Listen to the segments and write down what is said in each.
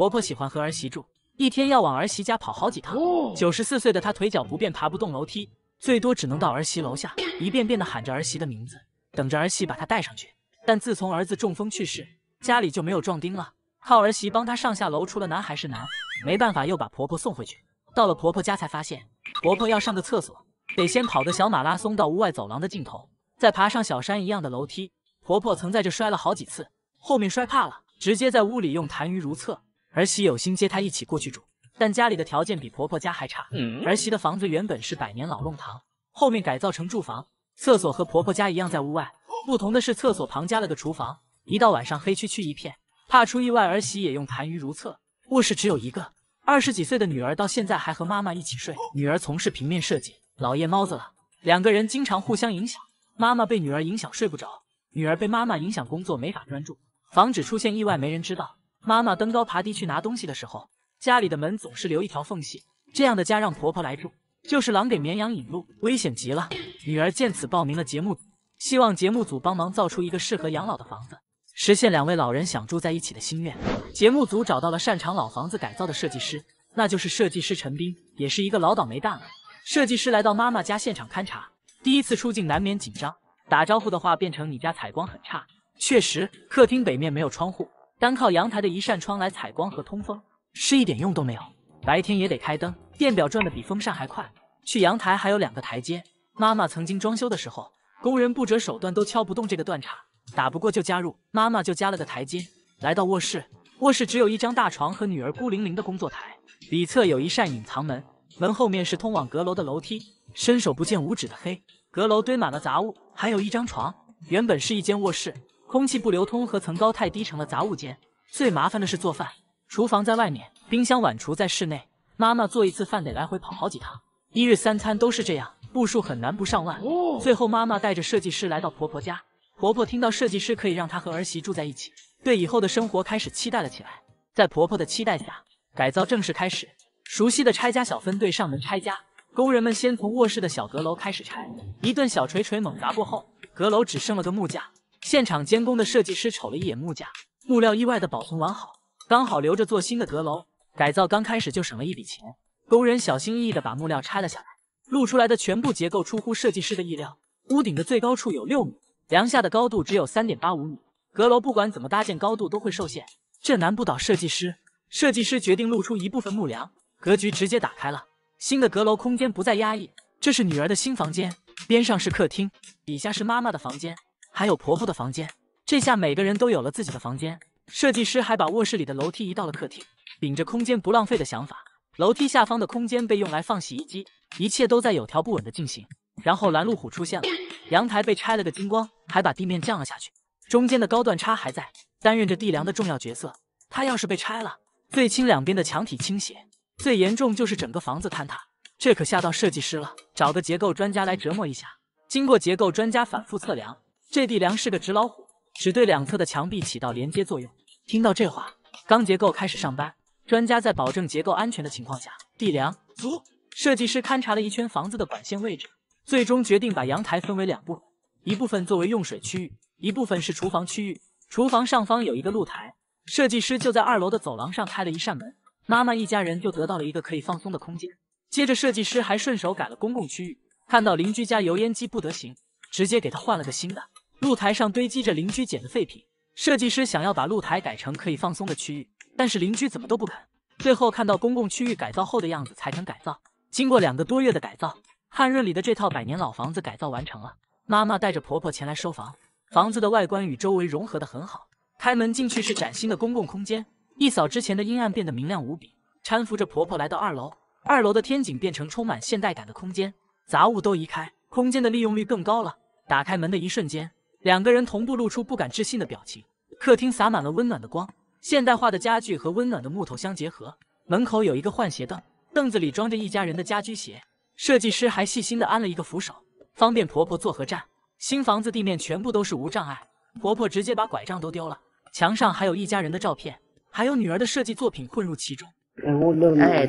婆婆喜欢和儿媳住，一天要往儿媳家跑好几趟。九十四岁的她腿脚不便，爬不动楼梯，最多只能到儿媳楼下，一遍遍的喊着儿媳的名字，等着儿媳把她带上去。但自从儿子中风去世，家里就没有壮丁了，靠儿媳帮她上下楼，除了男还是男。没办法，又把婆婆送回去。到了婆婆家，才发现婆婆要上个厕所，得先跑个小马拉松到屋外走廊的尽头，再爬上小山一样的楼梯。婆婆曾在这摔了好几次，后面摔怕了，直接在屋里用痰盂如厕。儿媳有心接她一起过去住，但家里的条件比婆婆家还差。儿媳的房子原本是百年老弄堂，后面改造成住房，厕所和婆婆家一样在屋外，不同的是厕所旁加了个厨房。一到晚上黑黢黢一片，怕出意外，儿媳也用痰盂如厕。卧室只有一个，二十几岁的女儿到现在还和妈妈一起睡。女儿从事平面设计，老夜猫子了，两个人经常互相影响。妈妈被女儿影响睡不着，女儿被妈妈影响工作没法专注。防止出现意外，没人知道。妈妈登高爬低去拿东西的时候，家里的门总是留一条缝隙。这样的家让婆婆来住，就是狼给绵羊引路，危险极了。女儿见此报名了节目组，希望节目组帮忙造出一个适合养老的房子，实现两位老人想住在一起的心愿。节目组找到了擅长老房子改造的设计师，那就是设计师陈斌，也是一个老倒霉蛋了。设计师来到妈妈家现场勘察，第一次出镜难免紧张，打招呼的话变成你家采光很差，确实，客厅北面没有窗户。单靠阳台的一扇窗来采光和通风，是一点用都没有。白天也得开灯，电表转的比风扇还快。去阳台还有两个台阶。妈妈曾经装修的时候，工人不折手段都敲不动这个断茬，打不过就加入，妈妈就加了个台阶。来到卧室，卧室只有一张大床和女儿孤零零的工作台，里侧有一扇隐藏门，门后面是通往阁楼的楼梯，伸手不见五指的黑。阁楼堆满了杂物，还有一张床，原本是一间卧室。空气不流通和层高太低成了杂物间。最麻烦的是做饭，厨房在外面，冰箱、碗橱在室内。妈妈做一次饭得来回跑好几趟，一日三餐都是这样，步数很难不上万。最后，妈妈带着设计师来到婆婆家，婆婆听到设计师可以让她和儿媳住在一起，对以后的生活开始期待了起来。在婆婆的期待下，改造正式开始。熟悉的拆家小分队上门拆家，工人们先从卧室的小阁楼开始拆，一顿小锤锤猛砸过后，阁楼只剩了个木架。现场监工的设计师瞅了一眼木架，木料意外的保存完好，刚好留着做新的阁楼改造。刚开始就省了一笔钱。工人小心翼翼的把木料拆了下来，露出来的全部结构出乎设计师的意料。屋顶的最高处有六米，梁下的高度只有三点八五米。阁楼不管怎么搭建，高度都会受限。这难不倒设计师。设计师决定露出一部分木梁，格局直接打开了。新的阁楼空间不再压抑。这是女儿的新房间，边上是客厅，底下是妈妈的房间。还有婆婆的房间，这下每个人都有了自己的房间。设计师还把卧室里的楼梯移到了客厅，秉着空间不浪费的想法，楼梯下方的空间被用来放洗衣机。一切都在有条不紊的进行。然后拦路虎出现了，阳台被拆了个精光，还把地面降了下去，中间的高段差还在担任着地梁的重要角色。它要是被拆了，最轻两边的墙体倾斜，最严重就是整个房子坍塌。这可吓到设计师了，找个结构专家来折磨一下。经过结构专家反复测量。这地梁是个纸老虎，只对两侧的墙壁起到连接作用。听到这话，钢结构开始上班。专家在保证结构安全的情况下，地梁足。设计师勘察了一圈房子的管线位置，最终决定把阳台分为两部分，一部分作为用水区域，一部分是厨房区域。厨房上方有一个露台，设计师就在二楼的走廊上开了一扇门，妈妈一家人就得到了一个可以放松的空间。接着，设计师还顺手改了公共区域，看到邻居家油烟机不得行，直接给他换了个新的。露台上堆积着邻居捡的废品，设计师想要把露台改成可以放松的区域，但是邻居怎么都不肯。最后看到公共区域改造后的样子才肯改造。经过两个多月的改造，汉润里的这套百年老房子改造完成了。妈妈带着婆婆前来收房，房子的外观与周围融合得很好。开门进去是崭新的公共空间，一扫之前的阴暗，变得明亮无比。搀扶着婆婆来到二楼，二楼的天井变成充满现代感的空间，杂物都移开，空间的利用率更高了。打开门的一瞬间。两个人同步露出不敢置信的表情。客厅洒满了温暖的光，现代化的家具和温暖的木头相结合。门口有一个换鞋凳，凳子里装着一家人的家居鞋。设计师还细心地安了一个扶手，方便婆婆坐和站。新房子地面全部都是无障碍，婆婆直接把拐杖都丢了。墙上还有一家人的照片，还有女儿的设计作品混入其中。哎，我哎，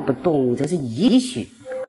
不懂，这是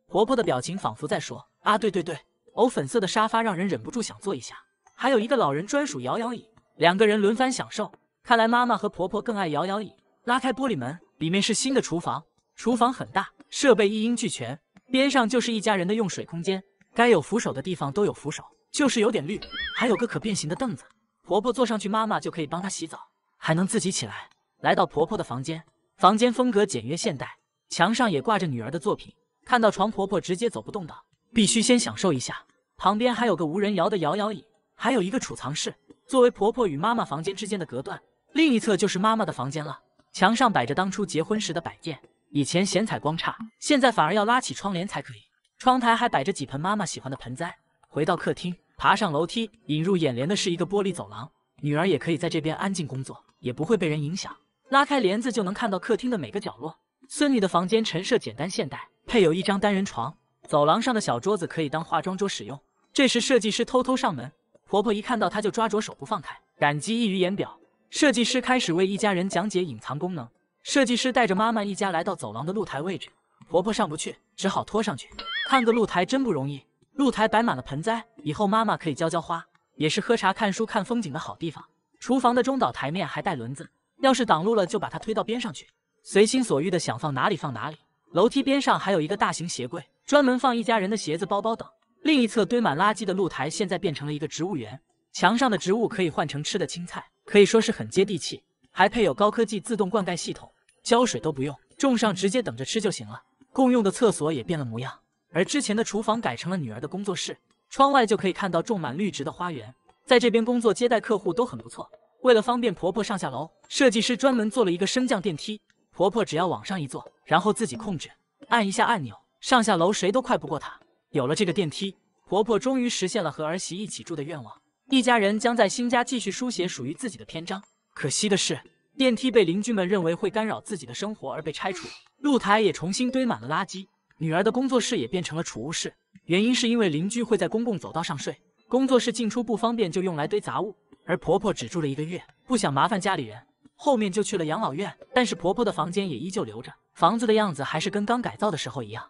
婆婆的表情仿佛在说啊，对对对，藕粉色的沙发让人忍不住想坐一下。还有一个老人专属摇摇椅，两个人轮番享受。看来妈妈和婆婆更爱摇摇椅。拉开玻璃门，里面是新的厨房，厨房很大，设备一应俱全。边上就是一家人的用水空间，该有扶手的地方都有扶手，就是有点绿。还有个可变形的凳子，婆婆坐上去，妈妈就可以帮她洗澡，还能自己起来。来到婆婆的房间，房间风格简约现代，墙上也挂着女儿的作品。看到床，婆婆直接走不动道，必须先享受一下。旁边还有个无人摇的摇摇椅。还有一个储藏室，作为婆婆与妈妈房间之间的隔断，另一侧就是妈妈的房间了。墙上摆着当初结婚时的摆件，以前嫌采光差，现在反而要拉起窗帘才可以。窗台还摆着几盆妈妈喜欢的盆栽。回到客厅，爬上楼梯，引入眼帘的是一个玻璃走廊，女儿也可以在这边安静工作，也不会被人影响。拉开帘子就能看到客厅的每个角落。孙女的房间陈设简单现代，配有一张单人床，走廊上的小桌子可以当化妆桌使用。这时设计师偷偷上门。婆婆一看到她就抓着手不放开，感激溢于言表。设计师开始为一家人讲解隐藏功能。设计师带着妈妈一家来到走廊的露台位置，婆婆上不去，只好拖上去。看个露台真不容易，露台摆满了盆栽，以后妈妈可以浇浇花，也是喝茶、看书、看风景的好地方。厨房的中岛台面还带轮子，要是挡路了就把它推到边上去，随心所欲的想放哪里放哪里。楼梯边上还有一个大型鞋柜，专门放一家人的鞋子、包包等。另一侧堆满垃圾的露台，现在变成了一个植物园，墙上的植物可以换成吃的青菜，可以说是很接地气，还配有高科技自动灌溉系统，浇水都不用，种上直接等着吃就行了。共用的厕所也变了模样，而之前的厨房改成了女儿的工作室，窗外就可以看到种满绿植的花园，在这边工作接待客户都很不错。为了方便婆婆上下楼，设计师专门做了一个升降电梯，婆婆只要往上一坐，然后自己控制，按一下按钮，上下楼谁都快不过她。有了这个电梯，婆婆终于实现了和儿媳一起住的愿望。一家人将在新家继续书写属于自己的篇章。可惜的是，电梯被邻居们认为会干扰自己的生活而被拆除，露台也重新堆满了垃圾，女儿的工作室也变成了储物室。原因是因为邻居会在公共走道上睡，工作室进出不方便，就用来堆杂物。而婆婆只住了一个月，不想麻烦家里人，后面就去了养老院。但是婆婆的房间也依旧留着，房子的样子还是跟刚改造的时候一样。